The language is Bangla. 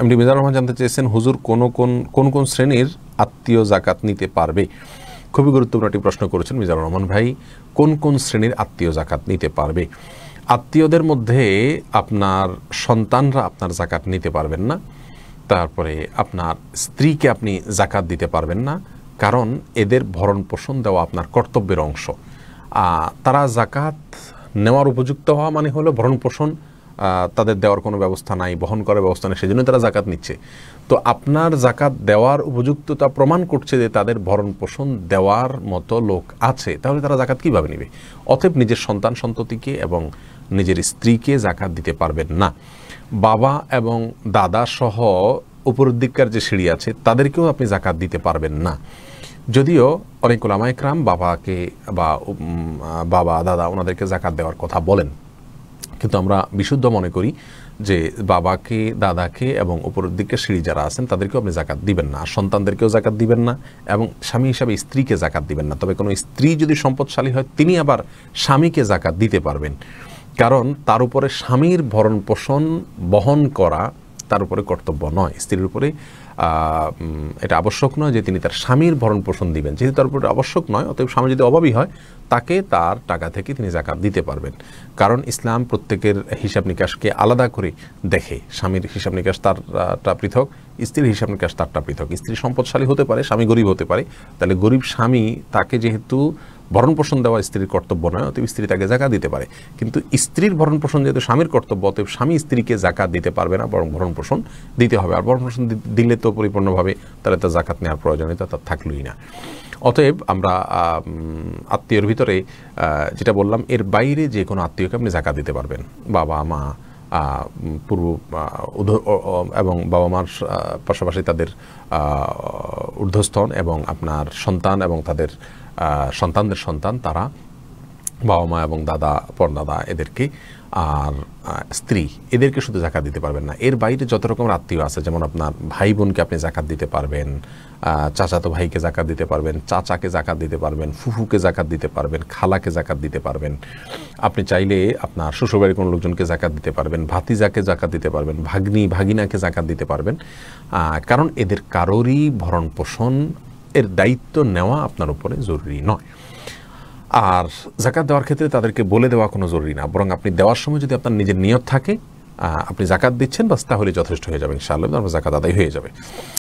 আমি মিজানুর রহমান জানতে চেয়েছেন হুজুর কোন কোন কোন কোন শ্রেণীর আত্মীয় জাকাত নিতে পারবে খুবই গুরুত্বপূর্ণ একটি প্রশ্ন করেছেন মিজানুর রহমান ভাই কোন কোন শ্রেণীর আত্মীয় জাকাত নিতে পারবে আত্মীয়দের মধ্যে আপনার সন্তানরা আপনার জাকাত নিতে পারবেন না তারপরে আপনার স্ত্রীকে আপনি জাকাত দিতে পারবেন না কারণ এদের ভরণ পোষণ দেওয়া আপনার কর্তব্যের অংশ তারা জাকাত নেওয়ার উপযুক্ত হওয়া মানে হলো ভরণ পোষণ তাদের দেওয়ার কোনো ব্যবস্থা নাই বহন করার ব্যবস্থা নেই সেজন্য তারা জাকাত নিচ্ছে তো আপনার জাকাত দেওয়ার উপযুক্ততা প্রমাণ করছে যে তাদের ভরণ পোষণ দেওয়ার মতো লোক আছে তাহলে তারা জাকাত কীভাবে নেবে অতএব নিজের সন্তান সন্ততিকে এবং নিজের স্ত্রীকে জাকাত দিতে পারবেন না বাবা এবং দাদা সহ উপরের দিককার যে সিঁড়ি আছে তাদেরকেও আপনি জাকাত দিতে পারবেন না যদিও অনেক ওলামায়করাম বাবাকে বা বাবা দাদা ওনাদেরকে জাকাত দেওয়ার কথা বলেন কিন্তু আমরা বিশুদ্ধ মনে করি যে বাবাকে দাদাকে এবং উপরের দিকে সিঁড়ি যারা আছেন তাদেরকেও আপনি জাকাত দিবেন না সন্তানদেরকেও জাকাত দিবেন না এবং স্বামী হিসাবে স্ত্রীকে জাকাত দিবেন না তবে কোনো স্ত্রী যদি সম্পদশালী হয় তিনি আবার স্বামীকে জাকাত দিতে পারবেন কারণ তার উপরে স্বামীর ভরণ পোষণ বহন করা তার উপরে কর্তব্য নয় স্ত্রীর উপরে এটা আবশ্যক নয় যে তিনি তার স্বামীর ভরণ পোষণ দিবেন যেহেতু তার উপরে আবশ্যক নয় অতএব স্বামী যদি অভাবী হয় তাকে তার টাকা থেকে তিনি জাকাত দিতে পারবেন কারণ ইসলাম প্রত্যেকের হিসাব নিকাশকে আলাদা করে দেখে স্বামীর হিসাব নিকাশ তারটা পৃথক স্ত্রীর হিসাব নিকাশ তারটা পৃথক স্ত্রী সম্পদশালী হতে পারে স্বামী গরিব হতে পারে তাহলে গরিব স্বামী তাকে যেহেতু ভরণ পোষণ দেওয়া স্ত্রীর কর্তব্য নয় অতএব স্ত্রী তাকে জাকা দিতে পারে কিন্তু স্ত্রীর ভরণ পোষণ যেহেতু স্বামীর কর্তব্য অতএব স্বামী স্ত্রীকে জাকাত দিতে পারবে না বরং ভরণ পোষণ দিতে হবে আর ভরণ পোষণ দিলে তো পরিপূর্ণভাবে তাহলে তার জাকাত নেওয়ার প্রয়োজনীয়তা তার থাকলোই না অতএব আমরা আত্মীয়র ভিতরে যেটা বললাম এর বাইরে যে কোনো আত্মীয়কে আপনি জাকা দিতে পারবেন বাবা মা পূর্ব এবং বাবা মার পাশাপাশি তাদের ঊর্ধ্বস্থন এবং আপনার সন্তান এবং তাদের সন্তানদের সন্তান তারা বাবা মা এবং দাদা পরদাদা এদেরকে আর স্ত্রী এদেরকে শুধু জাকাত দিতে পারবেন না এর বাইরে যত রকমের আত্মীয় আছে যেমন আপনার ভাই বোনকে আপনি জাকাত দিতে পারবেন চাচাতো ভাইকে জাকাত দিতে পারবেন চাচাকে জাকাত দিতে পারবেন ফুফুকে জাকাত দিতে পারবেন খালাকে জাকাত দিতে পারবেন আপনি চাইলে আপনার শ্বশুরবাড়ির কোনো লোকজনকে জাকাত দিতে পারবেন ভাতিজাকে জাকাত দিতে পারবেন ভাগ্নি ভাগিনাকে জাকাত দিতে পারবেন কারণ এদের কারোরই ভরণ পোষণ এর দায়িত্ব নেওয়া আপনার উপরে জরুরি নয় আর জাকাত দেওয়ার ক্ষেত্রে তাদেরকে বলে দেওয়া কোনো জরুরি না বরং আপনি দেওয়ার সময় যদি আপনার নিজের নিয়ত থাকে আপনি জাকাত দিচ্ছেন বাস তাহলে যথেষ্ট হয়ে যাবে ইনশাআল্লাহ জাকাত আদায় হয়ে যাবে